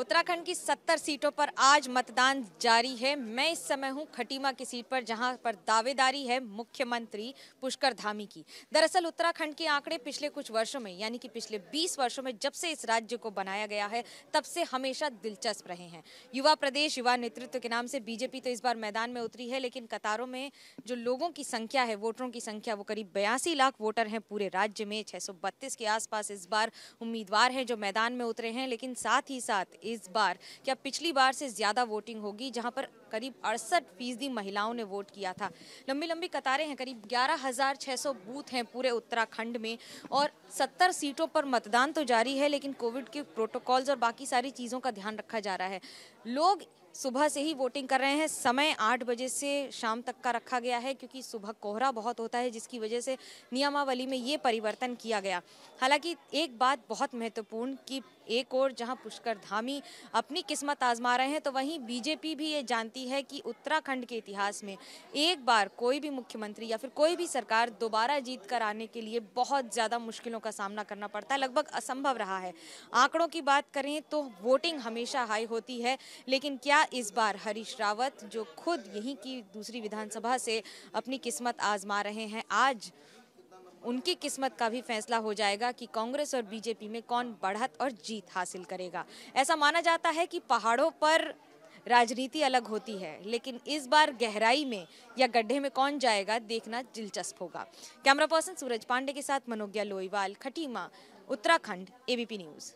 उत्तराखंड की 70 सीटों पर आज मतदान जारी है मैं इस समय हूं खटीमा की सीट पर जहां पर दावेदारी है मुख्यमंत्री पुष्कर धामी की दरअसल उत्तराखंड के आंकड़े पिछले कुछ वर्षों में यानी कि पिछले 20 वर्षों में जब से इस राज्य को बनाया गया है तब से हमेशा दिलचस्प रहे हैं युवा प्रदेश युवा नेतृत्व के नाम से बीजेपी तो इस बार मैदान में उतरी है लेकिन कतारों में जो लोगों की संख्या है वोटरों की संख्या वो करीब बयासी लाख वोटर हैं पूरे राज्य में छः के आसपास इस बार उम्मीदवार हैं जो मैदान में उतरे हैं लेकिन साथ ही साथ इस बार क्या पिछली बार से ज़्यादा वोटिंग होगी जहां पर करीब अड़सठ फीसदी महिलाओं ने वोट किया था लंबी लंबी कतारें हैं करीब 11,600 बूथ हैं पूरे उत्तराखंड में और 70 सीटों पर मतदान तो जारी है लेकिन कोविड के प्रोटोकॉल्स और बाकी सारी चीज़ों का ध्यान रखा जा रहा है लोग सुबह से ही वोटिंग कर रहे हैं समय आठ बजे से शाम तक का रखा गया है क्योंकि सुबह कोहरा बहुत होता है जिसकी वजह से नियमावली में ये परिवर्तन किया गया हालांकि एक बात बहुत महत्वपूर्ण कि एक और जहां पुष्कर धामी अपनी किस्मत आजमा रहे हैं तो वहीं बीजेपी भी ये जानती है कि उत्तराखंड के इतिहास में एक बार कोई भी मुख्यमंत्री या फिर कोई भी सरकार दोबारा जीत कर आने के लिए बहुत ज़्यादा मुश्किलों का सामना करना पड़ता है लगभग असंभव रहा है आंकड़ों की बात करें तो वोटिंग हमेशा हाई होती है लेकिन क्या क्या इस बार हरीश रावत जो खुद यहीं की दूसरी विधानसभा से अपनी किस्मत आजमा रहे हैं आज उनकी किस्मत का भी फैसला हो जाएगा कि कांग्रेस और बीजेपी में कौन बढ़त और जीत हासिल करेगा ऐसा माना जाता है कि पहाड़ों पर राजनीति अलग होती है लेकिन इस बार गहराई में या गड्ढे में कौन जाएगा देखना दिलचस्प होगा कैमरा पर्सन सूरज पांडे के साथ मनोज्ञा लोईवाल खटीमा उत्तराखंड एबीपी न्यूज़